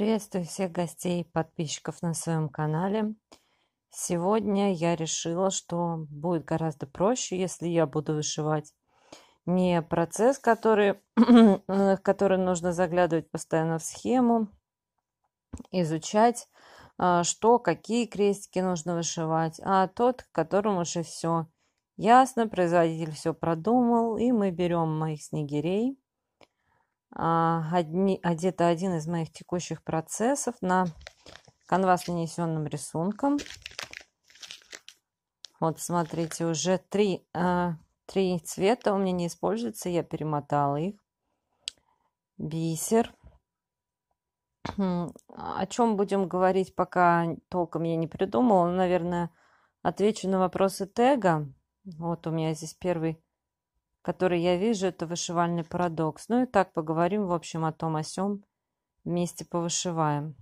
Приветствую всех гостей и подписчиков на своем канале. Сегодня я решила, что будет гораздо проще, если я буду вышивать не процесс, который, который нужно заглядывать постоянно в схему, изучать, а, что, какие крестики нужно вышивать, а тот, которому уже все ясно, производитель все продумал, и мы берем моих снегирей – а, одни, одета один из моих текущих процессов на конвас нанесенным рисунком. Вот, смотрите, уже три, э, три цвета у меня не используются, я перемотала их. Бисер. Хм, о чем будем говорить, пока толком я не придумала. Наверное, отвечу на вопросы тега. Вот у меня здесь первый который я вижу, это вышивальный парадокс. Ну и так поговорим, в общем, о том, о сём. Вместе повышиваем.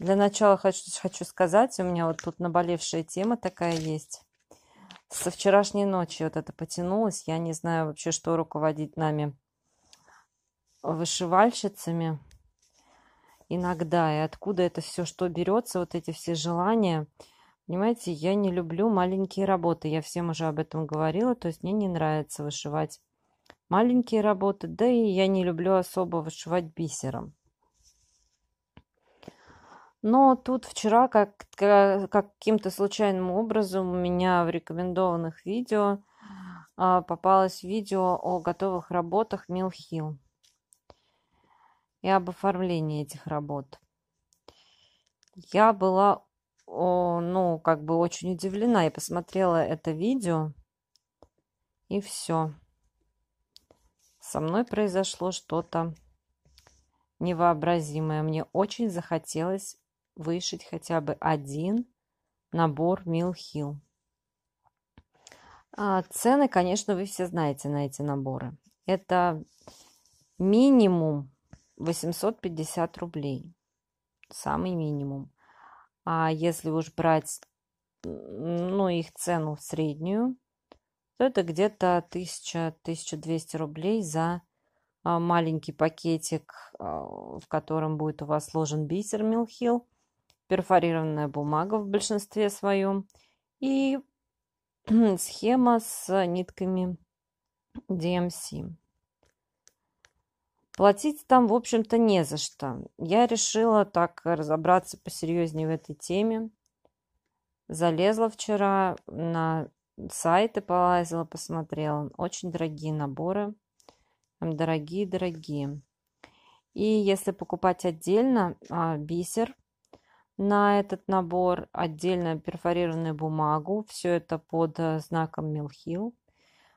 Для начала хочу, хочу сказать, у меня вот тут наболевшая тема такая есть. Со вчерашней ночи вот это потянулось. Я не знаю вообще, что руководить нами вышивальщицами иногда. И откуда это все, что берется, вот эти все желания – Понимаете, я не люблю маленькие работы. Я всем уже об этом говорила. То есть мне не нравится вышивать маленькие работы. Да и я не люблю особо вышивать бисером. Но тут вчера как, как каким-то случайным образом у меня в рекомендованных видео а, попалось видео о готовых работах Милхил и об оформлении этих работ. Я была о, ну, как бы очень удивлена. Я посмотрела это видео, и все. Со мной произошло что-то невообразимое. Мне очень захотелось вышить хотя бы один набор Мил Hill. А цены, конечно, вы все знаете на эти наборы. Это минимум 850 рублей. Самый минимум. А если уж брать, ну, их цену в среднюю, то это где-то 1000-1200 рублей за а, маленький пакетик, а, в котором будет у вас сложен бисер Милхил, перфорированная бумага в большинстве своем и схема с нитками DMC. Платить там, в общем-то, не за что. Я решила так разобраться посерьезнее в этой теме. Залезла вчера на сайты, полазила, посмотрела. Очень дорогие наборы. Там дорогие-дорогие. И если покупать отдельно а, бисер на этот набор, отдельно перфорированную бумагу, все это под э, знаком Милхил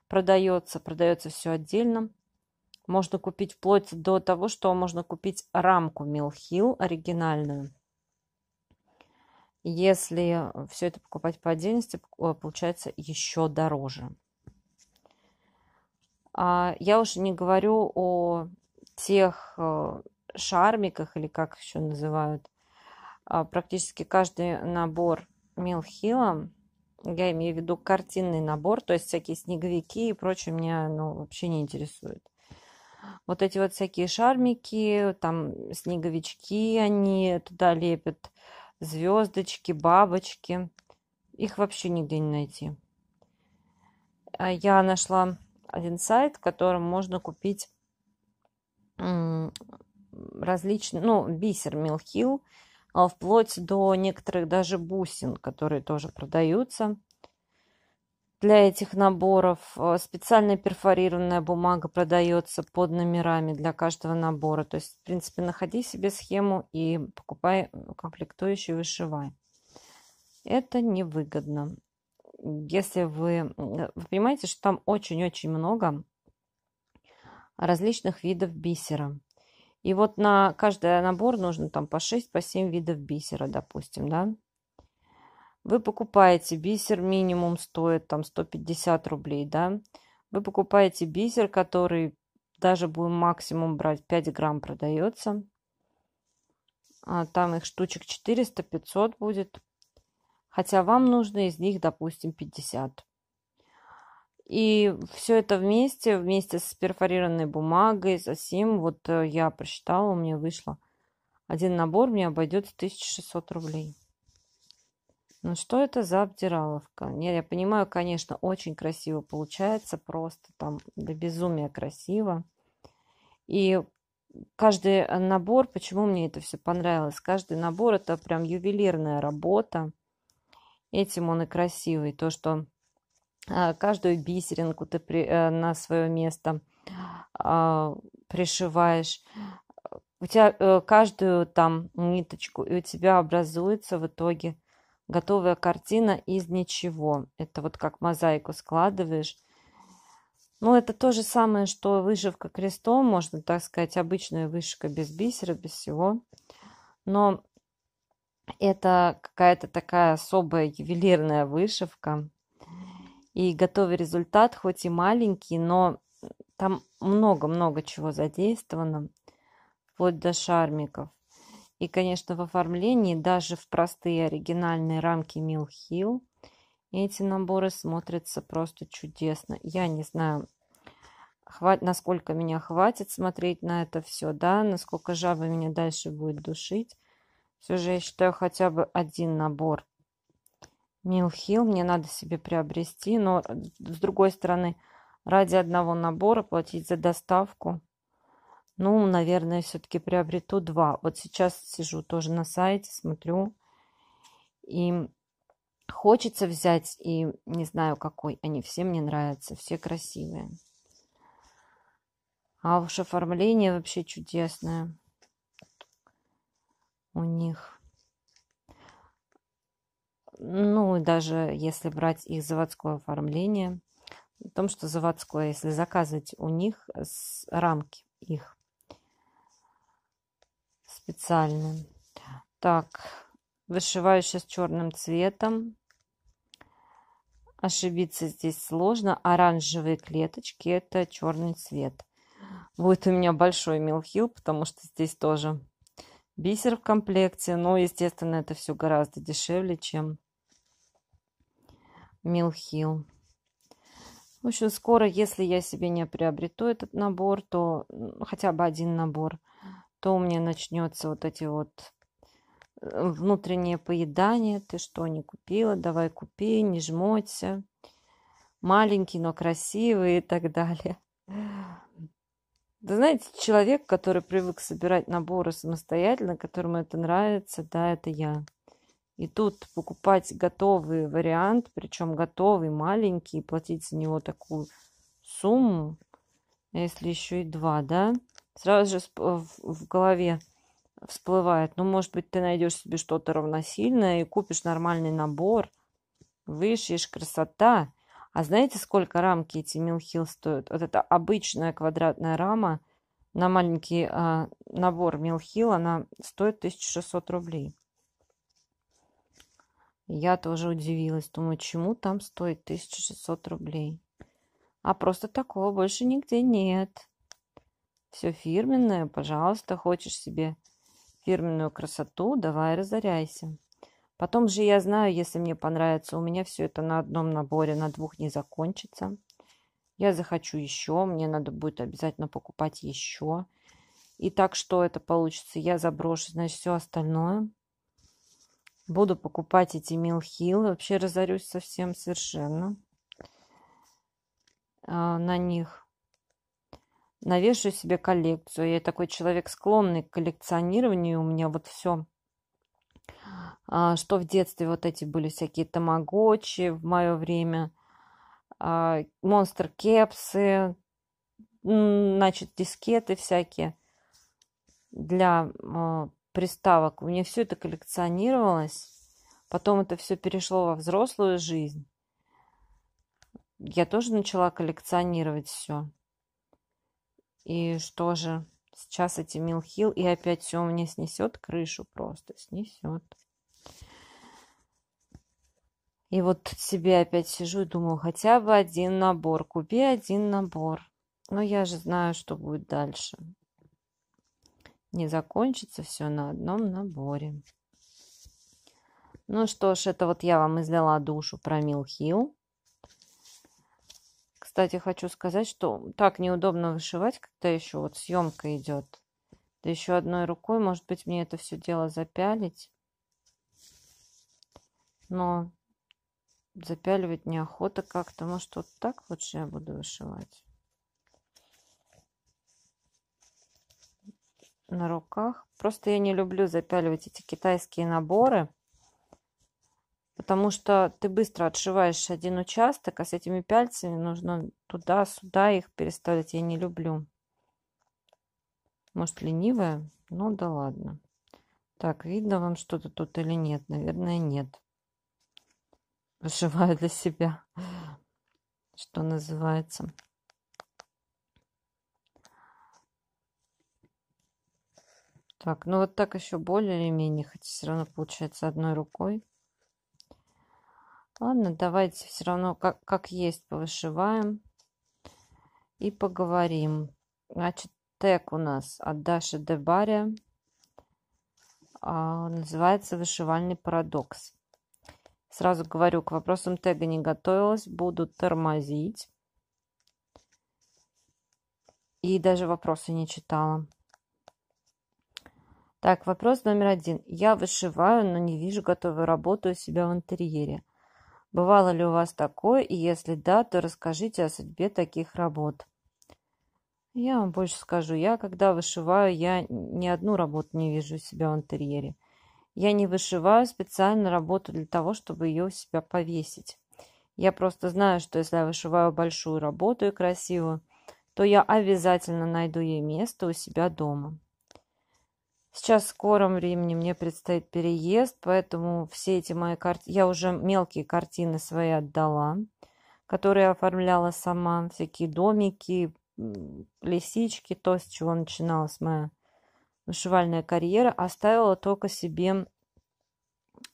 продается, продается все отдельно – можно купить вплоть до того, что можно купить рамку Милхил оригинальную. Если э, все это покупать по отдельности, получается еще дороже. А, я уже не говорю о тех э, шармиках, или как еще называют. А, практически каждый набор Милхила, я имею в виду картинный набор, то есть всякие снеговики и прочее, меня ну, вообще не интересует вот эти вот всякие шармики, там снеговички они туда лепят, звездочки, бабочки. Их вообще нигде не найти. А я нашла один сайт, в котором можно купить различные, ну, бисер Милхил, а, вплоть до некоторых даже бусин, которые тоже продаются для этих наборов. Э, специальная перфорированная бумага продается под номерами для каждого набора. То есть, в принципе, находи себе схему и покупай э, комплектующие, вышивай. Это невыгодно. Если вы... Э, вы понимаете, что там очень-очень много различных видов бисера. И вот на каждый набор нужно там по 6-7 по видов бисера, допустим, да? Вы покупаете бисер, минимум стоит там 150 рублей, да? Вы покупаете бисер, который даже будем максимум брать 5 грамм продается. А там их штучек 400-500 будет. Хотя вам нужно из них, допустим, 50. И все это вместе, вместе с перфорированной бумагой, со всем, вот э, я посчитала, у меня вышло один набор, мне обойдется 1600 рублей. Ну что это за обдираловка? Нет, я понимаю, конечно, очень красиво получается, просто там до безумия красиво. И каждый э, набор, почему мне это все понравилось, каждый набор это прям ювелирная работа. Этим он и красивый, то, что а, каждую бисеринку ты при, э, на свое место а, пришиваешь. У тебя э, каждую там ниточку, и у тебя образуется в итоге готовая картина из ничего. Это вот как мозаику складываешь. Ну, это то же самое, что вышивка крестом, можно так сказать, обычная вышивка без бисера, без всего. Но это какая-то такая особая ювелирная вышивка. И готовый результат, хоть и маленький, но там много-много чего задействовано, вплоть до шармиков. И, конечно, в оформлении, даже в простые оригинальные рамки Mill Hill, эти наборы смотрятся просто чудесно. Я не знаю, хватит, насколько меня хватит смотреть на это все, да, насколько жаба меня дальше будет душить. Все же я считаю хотя бы один набор Hill мне надо себе приобрести, но э, с другой стороны, ради одного набора платить за доставку ну, наверное, все-таки приобрету два. Вот сейчас сижу тоже на сайте, смотрю. И хочется взять, и не знаю какой. Они все мне нравятся, все красивые. А уж оформление вообще чудесное у них. Ну, даже если брать их заводское оформление, в том, что заводское, если заказывать у них с рамки их, специально. Так, вышиваю сейчас черным цветом. Ошибиться здесь сложно. Оранжевые клеточки – это черный цвет. Будет у меня большой милхил, потому что здесь тоже бисер в комплекте. Но, естественно, это все гораздо дешевле, чем милхил. В общем, скоро, если я себе не приобрету этот набор, то хотя бы один набор – то у меня начнется вот эти вот э, внутренние поедания ты что не купила, давай купи, не жмоться, маленький, но красивый и так далее. Да знаете, человек, который привык собирать наборы самостоятельно, которому это нравится, да, это я. И тут покупать готовый вариант, причем готовый, маленький, и платить за него такую сумму, а если еще и два, да, сразу же в голове всплывает, ну, может быть, ты найдешь себе что-то равносильное и купишь нормальный набор, вышьешь, красота. А знаете, сколько рамки эти Милхил стоят? Вот это обычная квадратная рама на маленький а, набор Милхил, она стоит 1600 рублей. Я тоже удивилась, думаю, чему там стоит 1600 рублей. А просто такого больше нигде нет все фирменное, пожалуйста, хочешь себе фирменную красоту, давай разоряйся. Потом же я знаю, если мне понравится, у меня все это на одном наборе, на двух не закончится. Я захочу еще, мне надо будет обязательно покупать еще. И так что это получится? Я заброшу, значит, все остальное. Буду покупать эти милхилы. Вообще разорюсь совсем совершенно а, на них навешаю себе коллекцию. Я такой человек, склонный к коллекционированию. У меня вот все, а, что в детстве вот эти были всякие тамагочи в мое время, а, монстр кепсы, значит, дискеты всякие для а, приставок. У меня все это коллекционировалось. Потом это все перешло во взрослую жизнь. Я тоже начала коллекционировать все. И что же? Сейчас эти милхил, и опять все мне снесет крышу просто, снесет. И вот себе опять сижу и думаю, хотя бы один набор, купи один набор. Но я же знаю, что будет дальше. Не закончится все на одном наборе. Ну что ж, это вот я вам излила душу про Милхил. Кстати, хочу сказать, что так неудобно вышивать, когда еще вот съемка идет. Да еще одной рукой, может быть, мне это все дело запялить. Но запяливать неохота как-то. Может, вот так лучше я буду вышивать. На руках. Просто я не люблю запяливать эти китайские наборы потому что ты быстро отшиваешь один участок, а с этими пяльцами нужно туда-сюда их переставлять. Я не люблю. Может, ленивая? Ну да ладно. Так, видно вам что-то тут или нет? Наверное, нет. Выживаю для себя, что называется. Так, ну вот так еще более или менее, хотя все равно получается одной рукой. Ладно, давайте все равно как, как есть повышиваем. И поговорим. Значит, тег у нас от Даши Дебаря. А, называется «Вышивальный парадокс». Сразу говорю, к вопросам тега не готовилась. Буду тормозить. И даже вопросы не читала. Так, вопрос номер один. Я вышиваю, но не вижу готовую работу у себя в интерьере. Бывало ли у вас такое, и если да, то расскажите о судьбе таких работ. Я вам больше скажу. Я, когда вышиваю, я ни одну работу не вижу у себя в интерьере. Я не вышиваю специально работу для того, чтобы ее у себя повесить. Я просто знаю, что если я вышиваю большую работу и красивую, то я обязательно найду ей место у себя дома. Сейчас в скором времени мне предстоит переезд, поэтому все эти мои картины... Я уже мелкие картины свои отдала, которые я оформляла сама. Всякие домики, лисички, то, с чего начиналась моя вышивальная карьера. Оставила только себе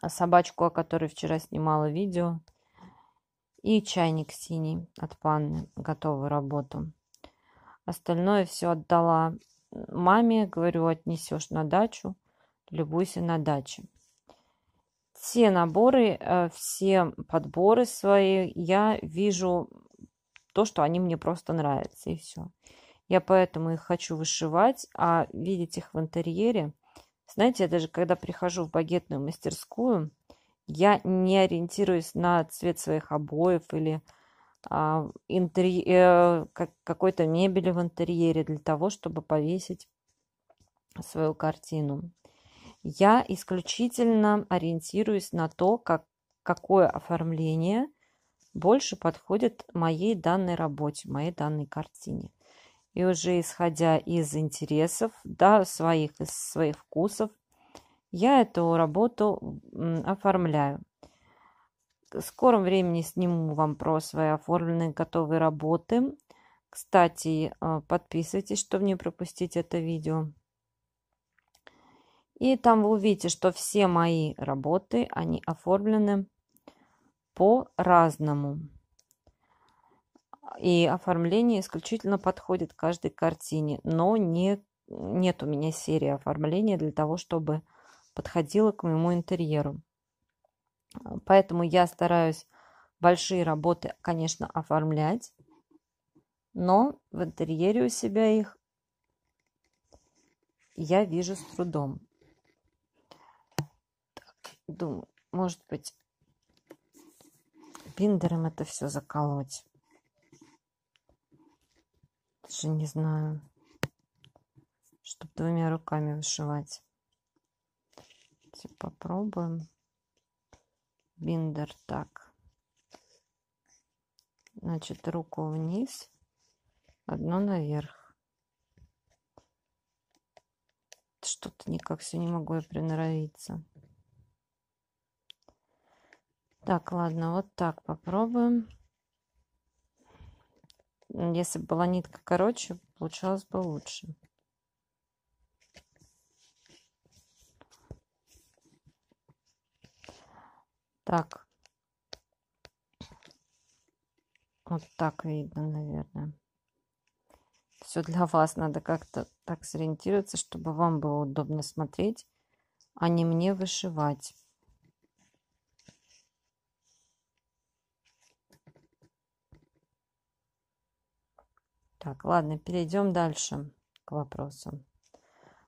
собачку, о которой вчера снимала видео. И чайник синий от Панны. Готовую работу. Остальное все отдала маме, говорю, отнесешь на дачу, любуйся на даче. Все наборы, э, все подборы свои, я вижу то, что они мне просто нравятся, и все. Я поэтому их хочу вышивать, а видеть их в интерьере, знаете, я даже когда прихожу в багетную мастерскую, я не ориентируюсь на цвет своих обоев или а, интерь... Э, какой-то мебели в интерьере для того, чтобы повесить свою картину. Я исключительно ориентируюсь на то, как, какое оформление больше подходит моей данной работе, моей данной картине. И уже исходя из интересов, да, своих, из своих вкусов, я эту работу оформляю. В скором времени сниму вам про свои оформленные готовые работы. Кстати, э, подписывайтесь, чтобы не пропустить это видео. И там вы увидите, что все мои работы, они оформлены по-разному. И оформление исключительно подходит каждой картине, но не, нет у меня серии оформления для того, чтобы подходило к моему интерьеру. А, поэтому я стараюсь большие работы, конечно, оформлять, но в интерьере у себя их я вижу с трудом. Так, думаю, может быть, биндером это все заколоть. Даже не знаю, чтобы двумя руками вышивать. Давайте попробуем биндер так. Значит, руку вниз, одно наверх. Что-то никак все не могу я приноровиться. Так, ладно, вот так попробуем. Если была нитка короче, получалось бы лучше. Так. Вот так видно, наверное. Все для вас надо как-то так сориентироваться, чтобы вам было удобно смотреть, а не мне вышивать. Так, ладно, перейдем дальше к вопросу.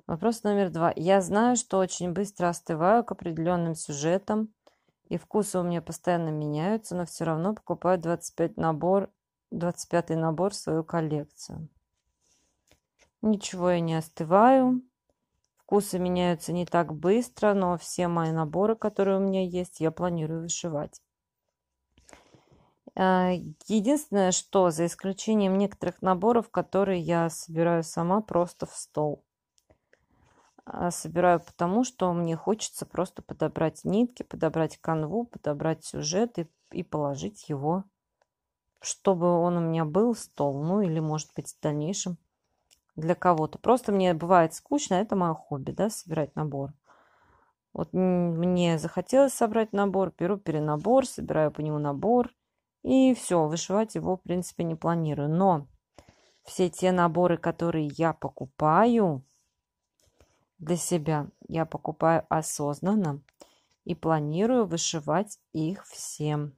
Вопрос номер два. Я знаю, что очень быстро остываю к определенным сюжетам – и вкусы у меня постоянно меняются, но все равно покупаю 25 набор, 25 набор в свою коллекцию. Ничего я не остываю. Вкусы меняются не так быстро, но все мои наборы, которые у меня есть, я планирую вышивать. А, единственное, что за исключением некоторых наборов, которые я собираю сама просто в стол. А, собираю потому, что мне хочется просто подобрать нитки, подобрать канву, подобрать сюжет и, и положить его, чтобы он у меня был, стол, ну или, может быть, в дальнейшем для кого-то. Просто мне бывает скучно, это мое хобби, да, собирать набор. Вот мне захотелось собрать набор, беру перенабор, собираю по нему набор, и все, вышивать его, в принципе, не планирую. Но все те наборы, которые я покупаю, для себя я покупаю осознанно и планирую вышивать их всем.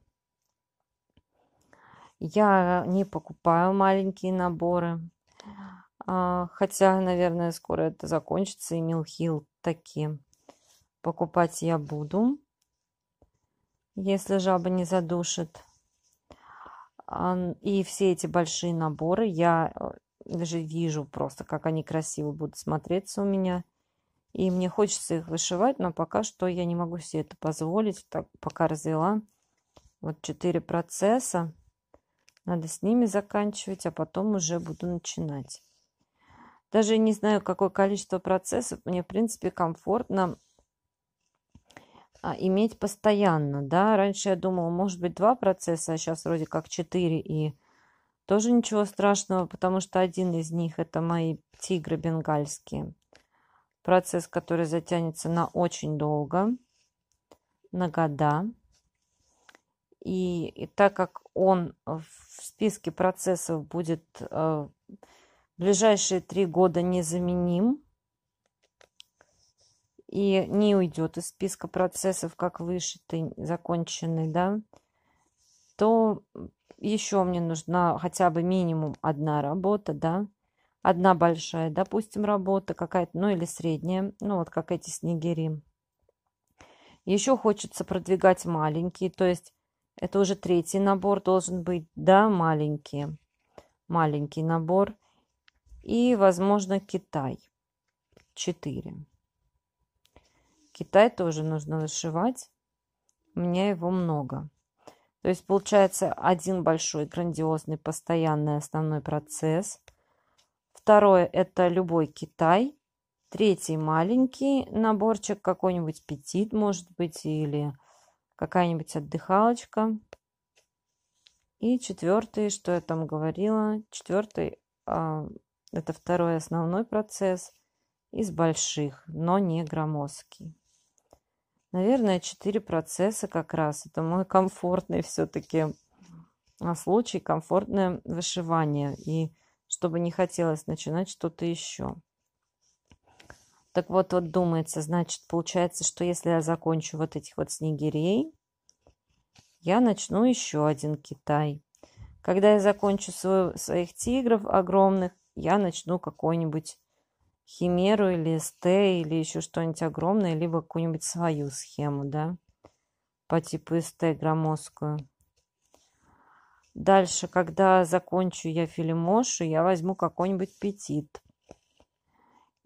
Я не покупаю маленькие наборы, а, хотя, наверное, скоро это закончится, и милхил такие. Покупать я буду, если жаба не задушит. И все эти большие наборы я э, даже вижу просто, как они красиво будут смотреться у меня – и мне хочется их вышивать, но пока что я не могу себе это позволить, так, пока развела. Вот 4 процесса. Надо с ними заканчивать, а потом уже буду начинать. Даже не знаю, какое количество процессов. Мне, в принципе, комфортно а, иметь постоянно, да. Раньше я думала, может быть, два процесса, а сейчас вроде как четыре, и тоже ничего страшного, потому что один из них – это мои тигры бенгальские процесс, который затянется на очень долго, на года. И, и так как он в списке процессов будет э, ближайшие три года незаменим и не уйдет из списка процессов как вышитый, законченный, да, то еще мне нужна хотя бы минимум одна работа, да, одна большая, допустим, работа какая-то, ну или средняя, ну вот как эти снегири. Еще хочется продвигать маленькие, то есть это уже третий набор должен быть, да, маленькие. Маленький набор. И, возможно, Китай. Четыре. Китай тоже нужно вышивать. У меня его много. То есть получается один большой, грандиозный, постоянный основной процесс – Второе – это любой Китай. Третий – маленький наборчик, какой-нибудь петит, может быть, или какая-нибудь отдыхалочка. И четвертый, что я там говорила, четвертый а, это второй основной процесс из больших, но не громоздкий. Наверное, четыре процесса как раз. Это мой комфортный все-таки а, случай, комфортное вышивание. И чтобы не хотелось начинать что-то еще. Так вот, вот думается, значит, получается, что если я закончу вот этих вот снегирей, я начну еще один Китай. Когда я закончу свой, своих тигров огромных, я начну какой-нибудь химеру или СТ или еще что-нибудь огромное, либо какую-нибудь свою схему, да, по типу СТ громоздкую. Дальше, когда закончу я филимошу, я возьму какой-нибудь петит.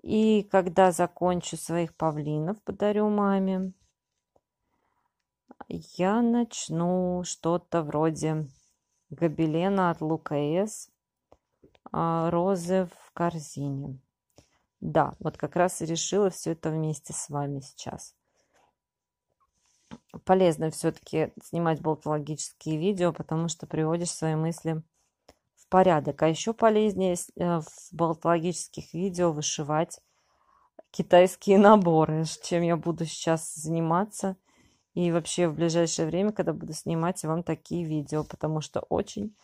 И когда закончу своих павлинов, подарю маме, я начну что-то вроде гобелена от Лука С, а, розы в корзине. Да, вот как раз и решила все это вместе с вами сейчас полезно все-таки снимать болтологические видео, потому что приводишь свои мысли в порядок. А еще полезнее э, в болтологических видео вышивать китайские наборы, чем я буду сейчас заниматься. И вообще в ближайшее время, когда буду снимать вам такие видео, потому что очень,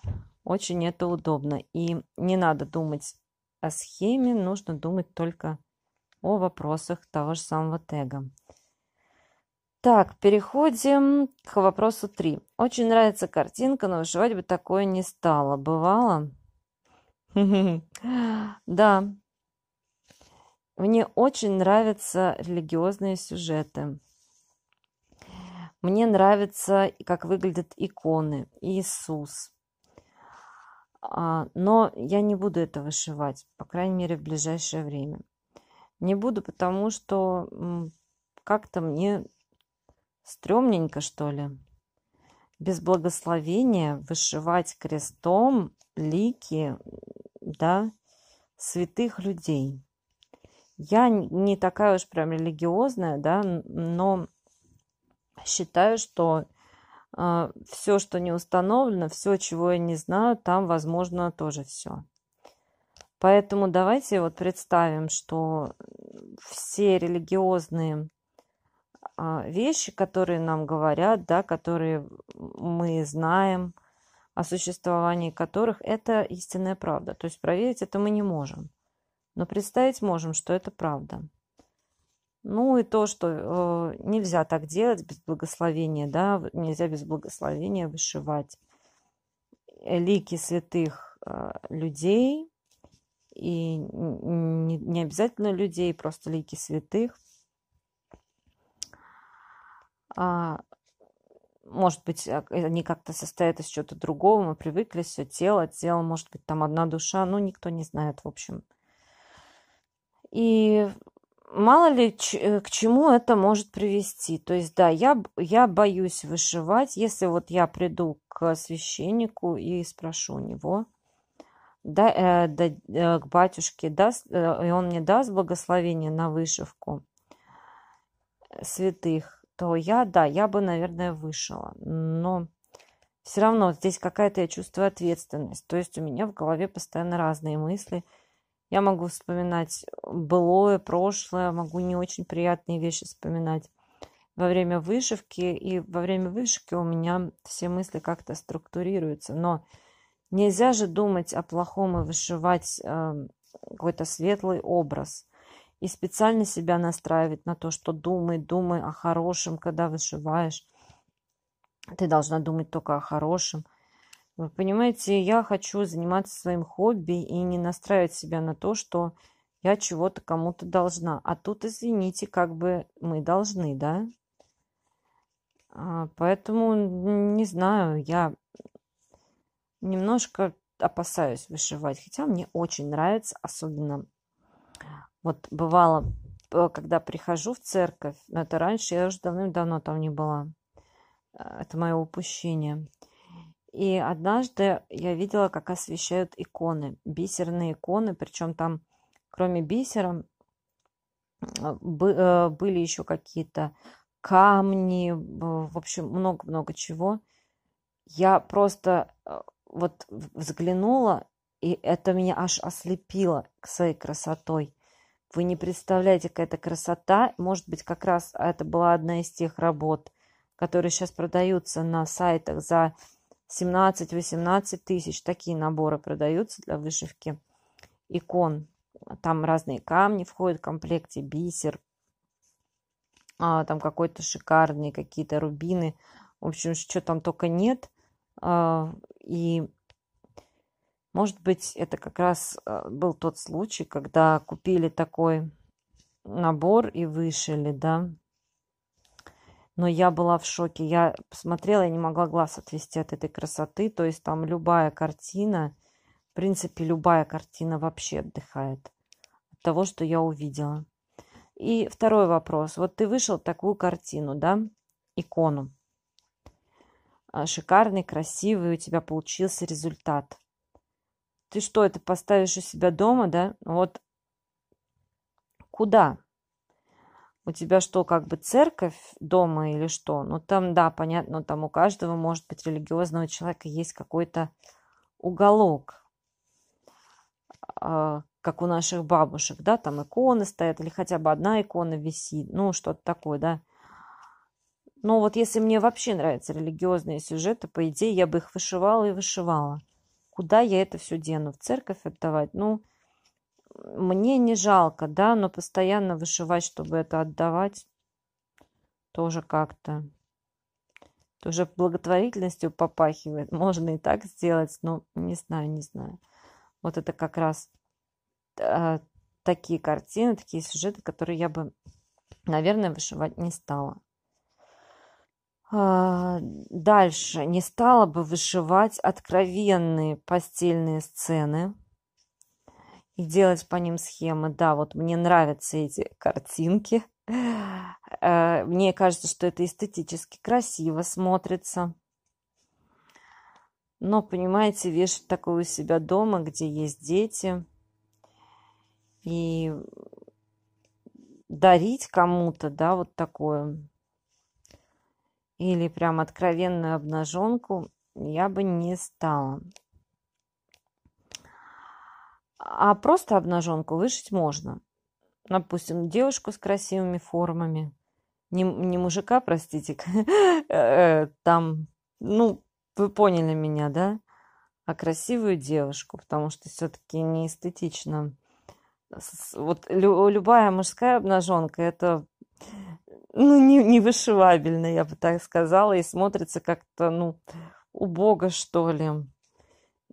очень это удобно. И не надо думать о схеме, нужно думать только о вопросах того же самого тега. Так, переходим к вопросу 3. Очень нравится картинка, но вышивать бы такое не стало. Бывало? Да. Мне очень нравятся религиозные сюжеты. Мне нравится, как выглядят иконы, Иисус. А, но я не буду это вышивать, по крайней мере, в ближайшее время. Не буду, потому что как-то мне Стремненько, что ли? Без благословения вышивать крестом лики, да, святых людей. Я не такая уж прям религиозная, да, но считаю, что э, а, все, что не установлено, все, чего я не знаю, там, возможно, тоже все. Поэтому давайте вот представим, что все религиозные а, вещи, которые нам говорят, да, которые мы знаем, о существовании которых это истинная правда. То есть проверить это мы не можем. Но представить можем, что это правда. Ну и то, что э, нельзя так делать без благословения, да, нельзя без благословения вышивать лики святых э, людей, и не, не обязательно людей, просто лики святых – а, может быть, а, они как-то состоят из чего-то другого, мы привыкли все тело, тело, может быть, там одна душа, ну, никто не знает, в общем. И мало ли э, к чему это может привести. То есть, да, я, я боюсь вышивать, если вот я приду к священнику и спрошу у него, да, э, да, э, к батюшке, даст, э, и он мне даст благословение на вышивку святых, то я, да, я бы, наверное, вышла. Но все равно здесь какая-то я чувствую ответственность. То есть у меня в голове постоянно разные мысли. Я могу вспоминать былое, прошлое, могу не очень приятные вещи вспоминать во время вышивки. И во время вышивки у меня все мысли как-то структурируются. Но нельзя же думать о плохом и вышивать э, какой-то светлый образ и специально себя настраивать на то, что думай, думай о хорошем, когда вышиваешь. Ты должна думать только о хорошем. Вы понимаете, я хочу заниматься своим хобби и не настраивать себя на то, что я чего-то кому-то должна. А тут, извините, как бы мы должны, да? А, поэтому, не знаю, я немножко опасаюсь вышивать, хотя мне очень нравится, особенно вот бывало, э, когда прихожу в церковь, но это раньше, я уже давным-давно там не была. Э, это мое упущение. И однажды я видела, как освещают иконы, бисерные иконы, причем там, кроме бисера, э, были еще какие-то камни, в общем, много-много чего. Я просто вот взглянула, и это меня аж ослепило к своей красотой. Вы не представляете, какая это красота. Может быть, как раз это была одна из тех работ, которые сейчас продаются на сайтах за 17-18 тысяч. Такие наборы продаются для вышивки икон. Там разные камни входят в комплекте, бисер, а, там какой-то шикарный, какие-то рубины. В общем, что там только нет. А, и может быть, это как раз э, был тот случай, когда купили такой набор и вышили, да. Но я была в шоке. Я посмотрела, я не могла глаз отвести от этой красоты. То есть там любая картина, в принципе, любая картина вообще отдыхает от того, что я увидела. И второй вопрос. Вот ты вышел такую картину, да, икону. Э, шикарный, красивый, у тебя получился результат – ты что, это поставишь у себя дома, да? Вот куда? У тебя что, как бы церковь дома или что? Ну там, да, понятно, там у каждого, может быть, религиозного человека есть какой-то уголок, а, как у наших бабушек, да, там иконы стоят или хотя бы одна икона висит, ну что-то такое, да. Но ну, вот если мне вообще нравятся религиозные сюжеты, по идее, я бы их вышивала и вышивала куда я это все дену, в церковь отдавать. Ну, мне не жалко, да, но постоянно вышивать, чтобы это отдавать, тоже как-то. Тоже благотворительностью попахивает. Можно и так сделать, но не знаю, не знаю. Вот это как раз э, такие картины, такие сюжеты, которые я бы, наверное, вышивать не стала. А, дальше. Не стала бы вышивать откровенные постельные сцены и делать по ним схемы. Да, вот мне нравятся эти картинки. Э, мне кажется, что это эстетически красиво смотрится. Но, понимаете, вешать такое у себя дома, где есть дети, и дарить кому-то, да, вот такое – или прям откровенную обнаженку я бы не стала. А просто обнаженку вышить можно. Допустим, девушку с красивыми формами. Не, не мужика, простите, э, э, там, ну, вы поняли меня, да? А красивую девушку, потому что все-таки не эстетично. Вот любая мужская обнаженка это ну, не, не вышивабельно, я бы так сказала, и смотрится как-то, ну, убого, что ли.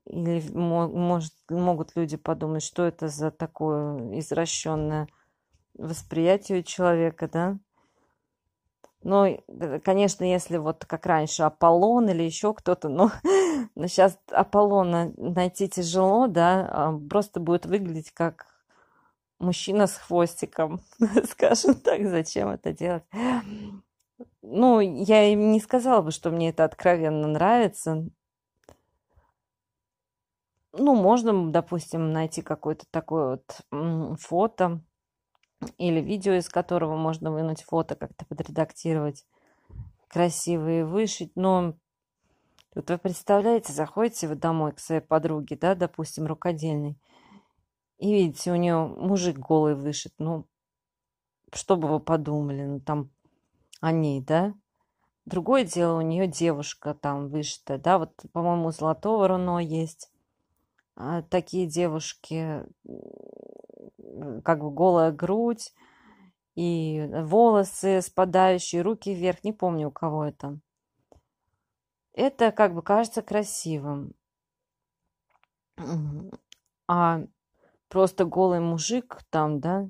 Или, может, могут люди подумать, что это за такое извращенное восприятие человека, да? ну конечно, если вот как раньше Аполлон или еще кто-то, но, но сейчас Аполлона найти тяжело, да, а просто будет выглядеть как мужчина с хвостиком, скажем так, зачем это делать. Ну, я им не сказала бы, что мне это откровенно нравится. Ну, можно, допустим, найти какое-то такое вот фото или видео, из которого можно вынуть фото, как-то подредактировать, красивые вышить, но вот вы представляете, заходите вы домой к своей подруге, да, допустим, рукодельной, и видите, у нее мужик голый вышит. Ну, что бы вы подумали, ну, там, о ней, да? Другое дело, у нее девушка там вышита, да, вот, по-моему, золотого Ворона есть. А такие девушки, как бы голая грудь, и э, волосы спадающие, руки вверх, не помню, у кого это. Это как бы кажется красивым. А просто голый мужик там, да,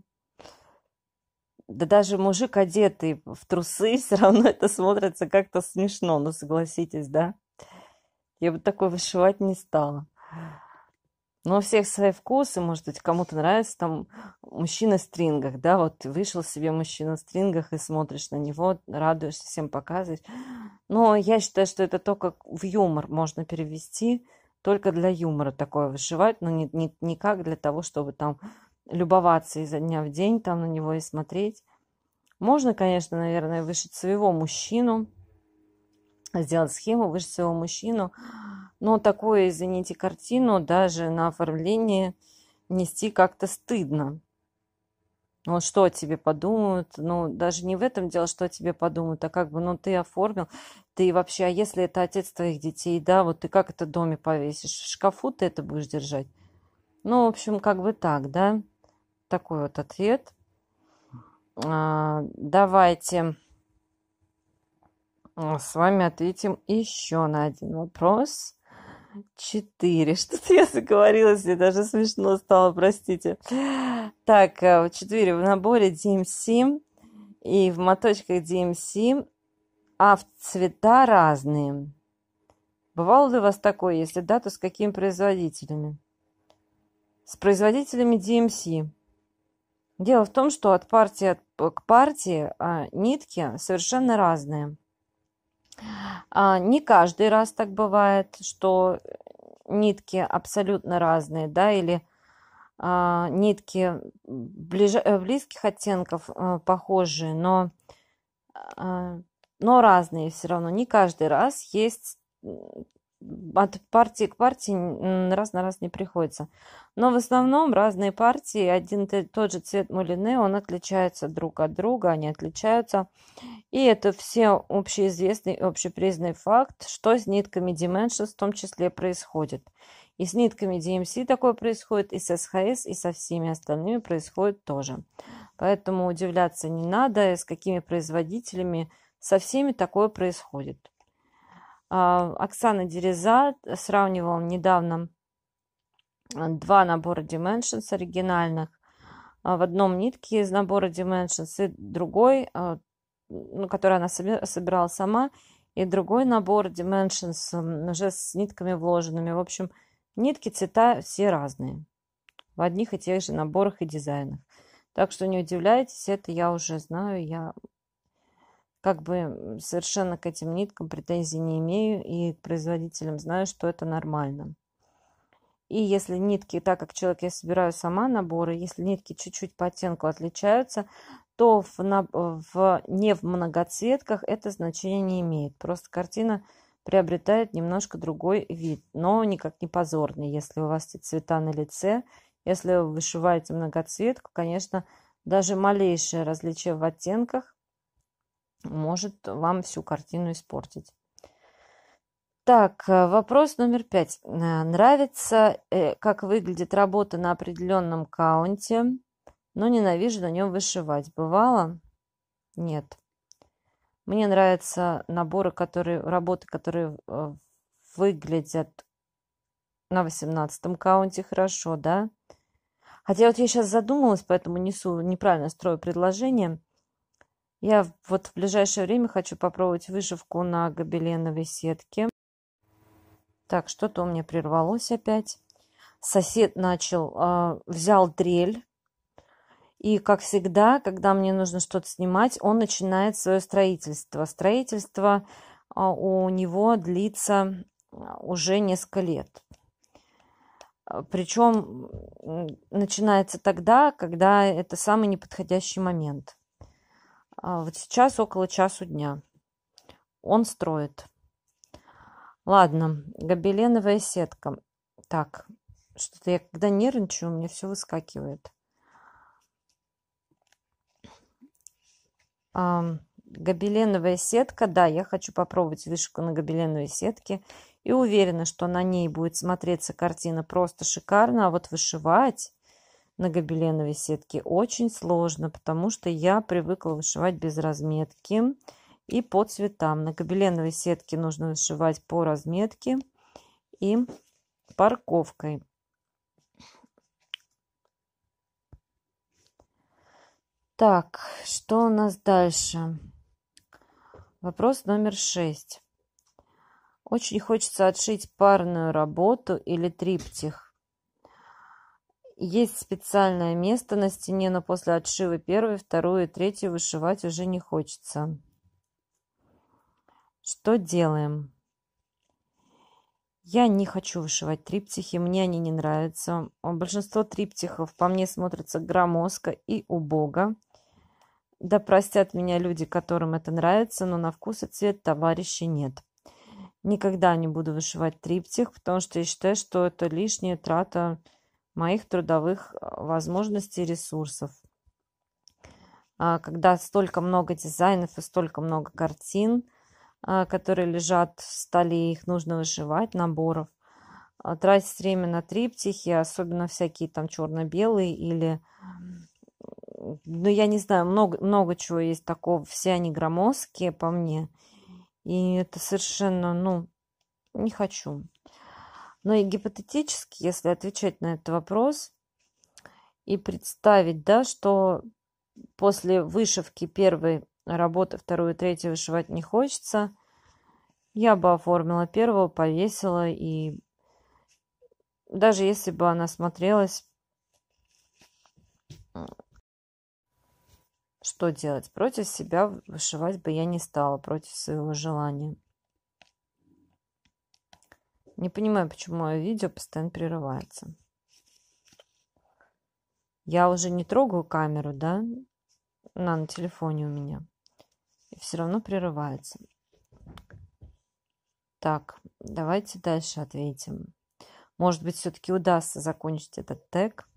да даже мужик, одетый в трусы, все равно это смотрится как-то смешно, ну согласитесь, да? Я бы такой вышивать не стала. Но у всех свои вкусы, может быть, кому-то нравится там мужчина в стрингах, да, вот вышел себе мужчина в стрингах и смотришь на него, радуешься, всем показываешь. Но я считаю, что это только в юмор можно перевести, только для юмора такое вышивать, но не, не, не как для того, чтобы там любоваться изо дня в день, там на него и смотреть. Можно, конечно, наверное, вышить своего мужчину, сделать схему, вышить своего мужчину, но такую, извините, картину даже на оформлении нести как-то стыдно. Ну что о тебе подумают, ну, даже не в этом дело, что о тебе подумают, а как бы, ну, ты оформил ты вообще, а если это отец твоих детей, да, вот ты как это в доме повесишь? В шкафу ты это будешь держать? Ну, в общем, как бы так, да? Такой вот ответ. А, давайте с вами ответим еще на один вопрос. Четыре. Что-то я заговорилась, мне даже смешно стало, простите. Так, э, четыре в наборе DMC и в моточках DMC а в цвета разные. Бывало ли у вас такое? Если да, то с какими производителями? С производителями DMC. Эм Дело в том, что от партии к партии а, нитки совершенно разные. А, не каждый раз так бывает, что нитки абсолютно разные, да, или а, нитки ближ... близких оттенков а, похожие, но а, но разные все равно. Не каждый раз есть от партии к партии раз на раз не приходится. Но в основном разные партии, один и тот же цвет мулины, он отличается друг от друга, они отличаются. И это все общеизвестный общепризнанный факт, что с нитками Dimensions в том числе происходит. И с нитками DMC эм такое происходит, и с СХС, и со всеми остальными происходит тоже. Поэтому удивляться не надо, с какими производителями – со всеми такое происходит. А, Оксана Дереза сравнивала недавно а, два набора Dimensions оригинальных. А, в одном нитки из набора Dimensions и другой, ну, который она собирала сама, и другой набор Dimensions уже с нитками вложенными. В общем, нитки, цвета все разные. В одних и тех же наборах и дизайнах. Так что не удивляйтесь, это я уже знаю, я как бы совершенно к этим ниткам претензий не имею и к производителям знаю, что это нормально. И если нитки, так как человек я собираю сама наборы, если нитки чуть-чуть по оттенку отличаются, то в, в, не в многоцветках это значение не имеет. Просто картина приобретает немножко другой вид, но никак не позорный. Если у вас эти цвета на лице, если вы вышиваете многоцветку, конечно, даже малейшее различие в оттенках может вам всю картину испортить. Так, э, вопрос номер пять. Э, нравится, э, как выглядит работа на определенном каунте, но ненавижу на нем вышивать. Бывало? Нет. Мне нравятся наборы, которые, работы, которые выглядят на 18 каунте хорошо, да? Хотя вот я сейчас задумалась, поэтому несу неправильно строю предложение. Я вот в ближайшее время хочу попробовать вышивку на гобеленовой сетке. Так, что-то у меня прервалось опять. Сосед начал, а, взял дрель. И, как всегда, когда мне нужно что-то снимать, он начинает свое строительство. Строительство а, у него длится а, уже несколько лет. Причем начинается тогда, когда это самый неподходящий момент. А, вот сейчас около часу дня. Он строит. Ладно, гобеленовая сетка. Так, что-то я когда нервничаю, у меня все выскакивает. А, гобеленовая сетка, да, я хочу попробовать вышивку на гобеленовой сетке. И уверена, что на ней будет смотреться картина просто шикарно, а вот вышивать на гобеленовой сетке очень сложно, потому что я привыкла вышивать без разметки и по цветам. На гобеленовой сетке нужно вышивать по разметке и парковкой. Так, что у нас дальше? Вопрос номер шесть. Очень хочется отшить парную работу или триптих есть специальное место на стене, но после отшивы первой, вторую и третью вышивать уже не хочется. Что делаем? Я не хочу вышивать триптихи, мне они не нравятся. Большинство триптихов по мне смотрятся громоздко и убого. Да простят меня люди, которым это нравится, но на вкус и цвет товарищей нет. Никогда не буду вышивать триптих, потому что я считаю, что это лишняя трата моих трудовых э, возможностей и ресурсов. А, когда столько много дизайнов и столько много картин, а, которые лежат в столе, их нужно вышивать, наборов. А, тратить время на триптихи, особенно всякие там черно-белые или ну, я не знаю, много, много чего есть такого. Все они громоздкие по мне. И это совершенно, ну, не хочу. Но и гипотетически, если отвечать на этот вопрос и представить, да, что после вышивки первой работы, вторую третью вышивать не хочется, я бы оформила первую, повесила, и даже если бы она смотрелась, что делать? Против себя вышивать бы я не стала, против своего желания. Не понимаю, почему мое видео постоянно прерывается. Я уже не трогаю камеру, да? Она на телефоне у меня. И все равно прерывается. Так, давайте дальше ответим. Может быть, все-таки удастся закончить этот тег.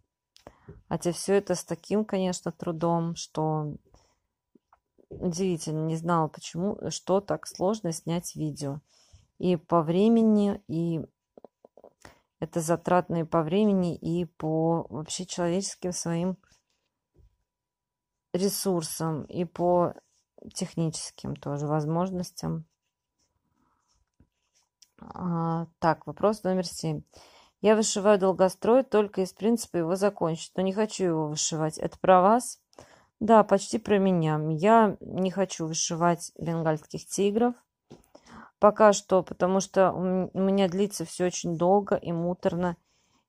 Хотя все это с таким, конечно, трудом, что удивительно, не знала, почему, что так сложно снять видео и по времени, и это затратно и по времени, и по вообще человеческим своим ресурсам, и по техническим тоже возможностям. А, так, вопрос номер семь. Я вышиваю долгострой только из принципа его закончить, но не хочу его вышивать. Это про вас? Да, почти про меня. Я не хочу вышивать бенгальских тигров пока что, потому что у меня длится все очень долго и муторно.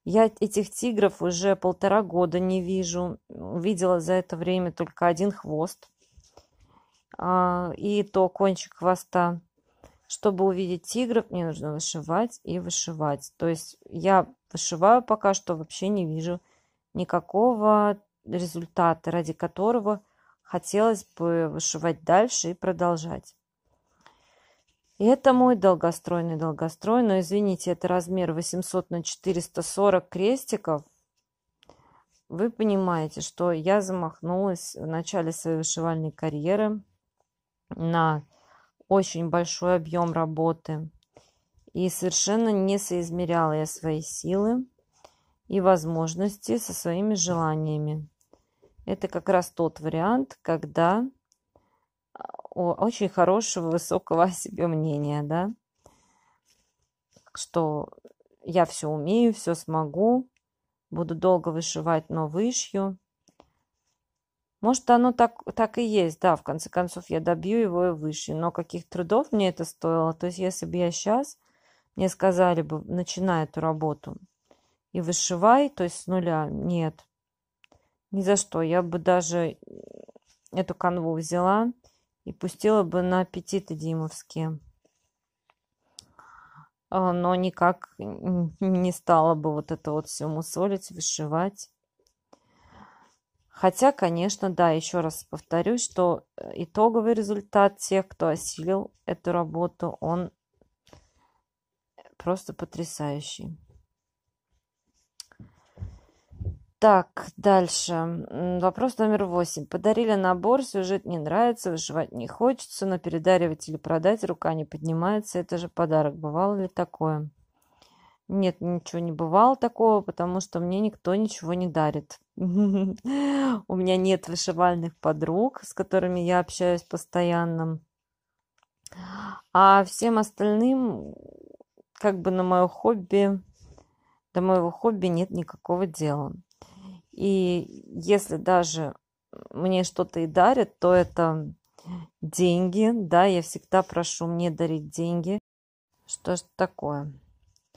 Я этих тигров уже полтора года не вижу. Видела за это время только один хвост. А, и то кончик хвоста. Чтобы увидеть тигров, мне нужно вышивать и вышивать. То есть я вышиваю пока что, вообще не вижу никакого результата, ради которого хотелось бы вышивать дальше и продолжать. И это мой долгостройный долгострой но извините, это размер 800 на 440 крестиков. Вы понимаете, что я замахнулась в начале своей вышивальной карьеры на очень большой объем работы. И совершенно не соизмеряла я свои силы и возможности со своими желаниями. Это как раз тот вариант, когда очень хорошего, высокого о себе мнения, да, что я все умею, все смогу, буду долго вышивать, но вышью. Может, оно так, так и есть, да, в конце концов я добью его и выше, но каких трудов мне это стоило, то есть если бы я сейчас, мне сказали бы, начинай эту работу и вышивай, то есть с нуля, нет, ни за что, я бы даже эту канву взяла, и пустила бы на аппетиты димовские. А, но никак не стала бы вот это вот все солить, вышивать. Хотя, конечно, да, еще раз повторюсь, что э, итоговый результат тех, кто осилил эту работу, он просто потрясающий. Так, дальше. Вопрос номер восемь. Подарили набор, сюжет не нравится, выживать не хочется, но передаривать или продать рука не поднимается. Это же подарок. Бывало ли такое? Нет, ничего не бывало такого, потому что мне никто ничего не дарит. У меня нет вышивальных подруг, с которыми я общаюсь постоянно. А всем остальным, как бы на мое хобби, до моего хобби нет никакого дела. И если даже мне что-то и дарят, то это деньги, да, я всегда прошу мне дарить деньги. Что ж такое?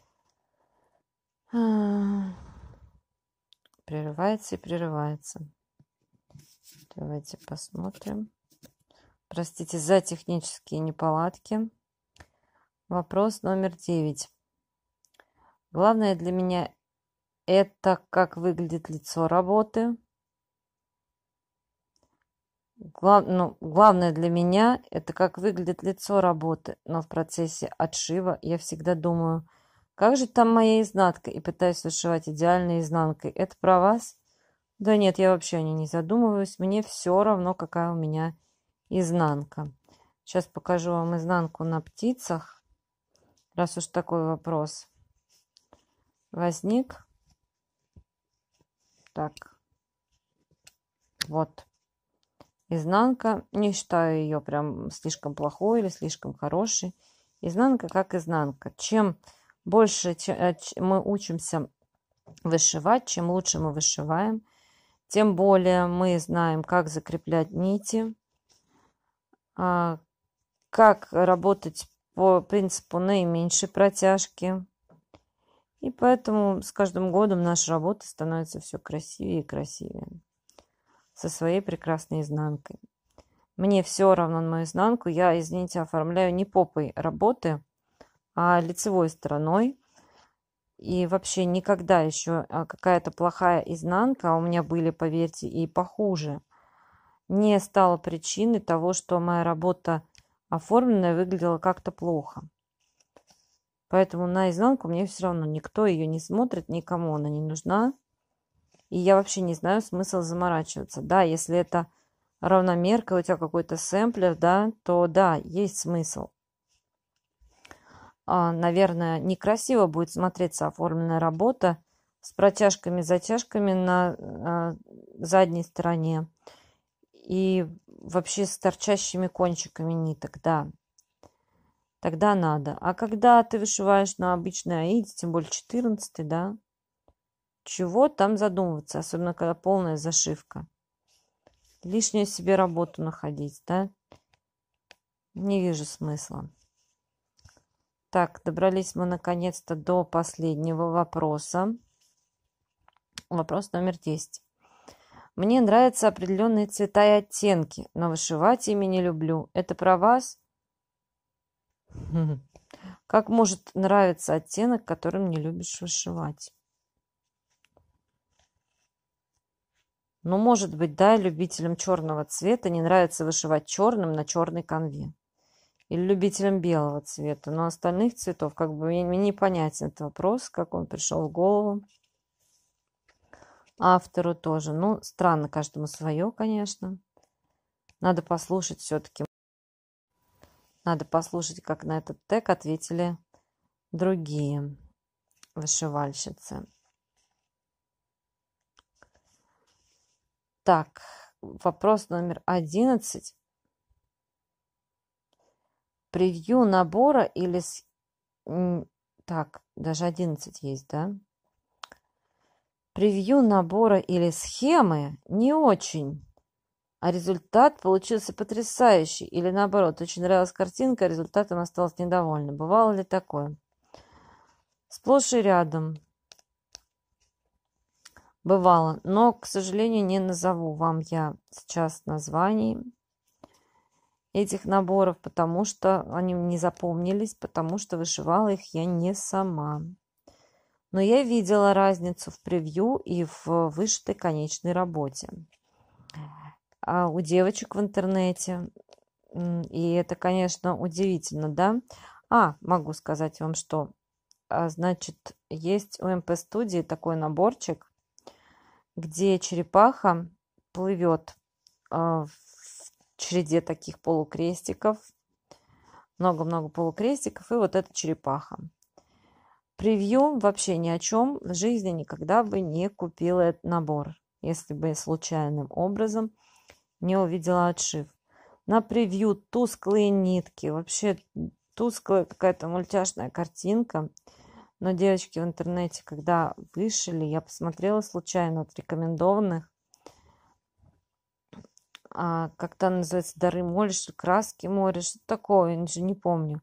Прерывается и прерывается. Давайте посмотрим. Простите за технические неполадки. Вопрос номер девять. Главное для меня это как выглядит лицо работы. Глав, ну, главное для меня это как выглядит лицо работы, но в процессе отшива я всегда думаю, как же там моя изнанка, и пытаюсь вышивать идеальной изнанкой. Это про вас? Да нет, я вообще о ней не задумываюсь, мне все равно, какая у меня изнанка. Сейчас покажу вам изнанку на птицах, раз уж такой вопрос возник. Так. Вот. Изнанка. Не считаю ее прям слишком плохой или слишком хорошей. Изнанка как изнанка. Чем больше э, мы учимся вышивать, чем лучше мы вышиваем, тем более мы знаем, как закреплять нити, а, как работать по принципу наименьшей протяжки, и поэтому с каждым годом наша работа становится все красивее и красивее. Со своей прекрасной изнанкой. Мне все равно на мою изнанку. Я, извините, оформляю не попой работы, а лицевой стороной. И вообще никогда еще а, какая-то плохая изнанка, а у меня были, поверьте, и похуже, не стала причиной того, что моя работа оформленная выглядела как-то плохо. Поэтому наизнанку мне все равно никто ее не смотрит, никому она не нужна. И я вообще не знаю смысл заморачиваться. Да, если это равномерка, у тебя какой-то сэмплер, да, то да, есть смысл. А, наверное, некрасиво будет смотреться оформленная работа с протяжками, затяжками на а, задней стороне и вообще с торчащими кончиками ниток, да тогда надо. А когда ты вышиваешь на обычной аиде, тем более 14, да, чего там задумываться, особенно когда полная зашивка. Лишнюю себе работу находить, да? Не вижу смысла. Так, добрались мы наконец-то до последнего вопроса. Вопрос номер 10. Мне нравятся определенные цвета и оттенки, но вышивать ими не люблю. Это про вас? Как может нравиться оттенок, которым не любишь вышивать? Ну, может быть, да, любителям черного цвета не нравится вышивать черным на черной конве. Или любителям белого цвета. Но остальных цветов, как бы, мне непонятен этот вопрос, как он пришел в голову. Автору тоже. Ну, странно, каждому свое, конечно. Надо послушать все-таки. Надо послушать, как на этот тег ответили другие вышивальщицы. Так, вопрос номер одиннадцать. Превью набора или... С... Так, даже одиннадцать есть, да? Превью набора или схемы не очень а результат получился потрясающий. Или наоборот, очень нравилась картинка, а результатом осталось недовольна. Бывало ли такое? Сплошь и рядом. Бывало. Но, к сожалению, не назову вам я сейчас названий этих наборов, потому что они не запомнились, потому что вышивала их я не сама. Но я видела разницу в превью и в вышитой конечной работе. А, у девочек в интернете. И это, конечно, удивительно, да? А, могу сказать вам, что, а, значит, есть у МП-студии такой наборчик, где черепаха плывет а, в череде таких полукрестиков, много-много полукрестиков, и вот эта черепаха. Превью вообще ни о чем в жизни никогда бы не купила этот набор, если бы случайным образом – не увидела отшив. На превью тусклые нитки, вообще тусклая какая-то мультяшная картинка. Но девочки в интернете, когда вышли, я посмотрела случайно от рекомендованных. А, как то называется, дары моря, краски моря, что такое, я же не помню.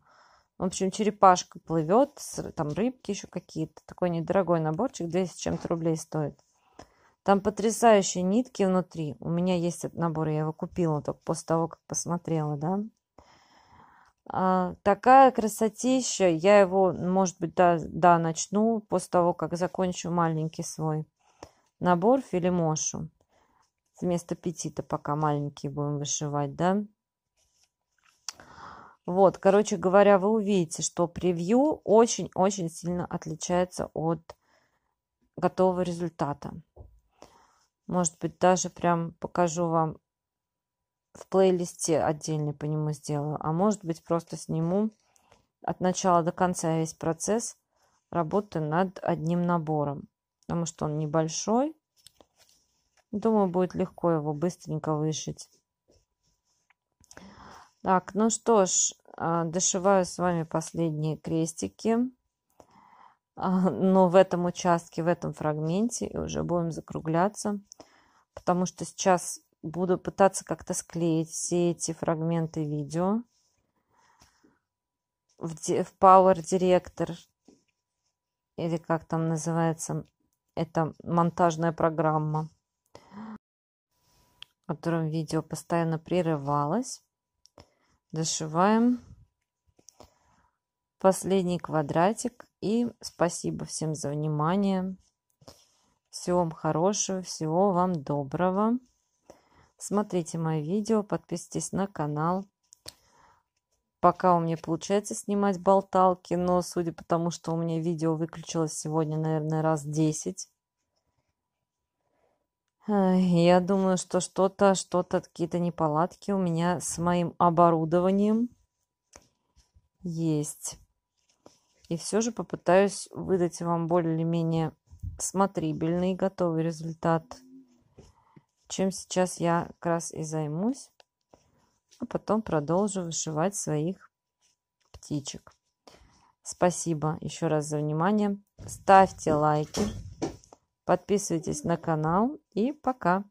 В общем, черепашка плывет, там рыбки еще какие-то. Такой недорогой наборчик, 200 чем-то рублей стоит. Там потрясающие нитки внутри. У меня есть этот набор, я его купила только после того, как посмотрела, да. А, такая красотища. Я его, может быть, да, да, начну после того, как закончу маленький свой набор филимошу. Вместо пяти-то пока маленькие будем вышивать, да. Вот, короче говоря, вы увидите, что превью очень-очень сильно отличается от готового результата. Может быть, даже прям покажу вам в плейлисте отдельный по нему сделаю. А может быть, просто сниму от начала до конца весь процесс работы над одним набором. Потому что он небольшой. Думаю, будет легко его быстренько вышить. Так, ну что ж, а, дошиваю с вами последние крестики. А, но в этом участке, в этом фрагменте, и уже будем закругляться, потому что сейчас буду пытаться как-то склеить все эти фрагменты видео в, Power Director, или как там называется, это монтажная программа, в котором видео постоянно прерывалось. Дошиваем последний квадратик и спасибо всем за внимание. Всего вам хорошего, всего вам доброго. Смотрите мои видео, подписывайтесь на канал. Пока у меня получается снимать болталки, но судя по тому, что у меня видео выключилось сегодня, наверное, раз 10. Я думаю, что что-то, что-то, какие-то неполадки у меня с моим оборудованием есть. И все же попытаюсь выдать вам более-менее или смотрибельный готовый результат, чем сейчас я как раз и займусь, а потом продолжу вышивать своих птичек. Спасибо еще раз за внимание. Ставьте лайки, подписывайтесь на канал и пока!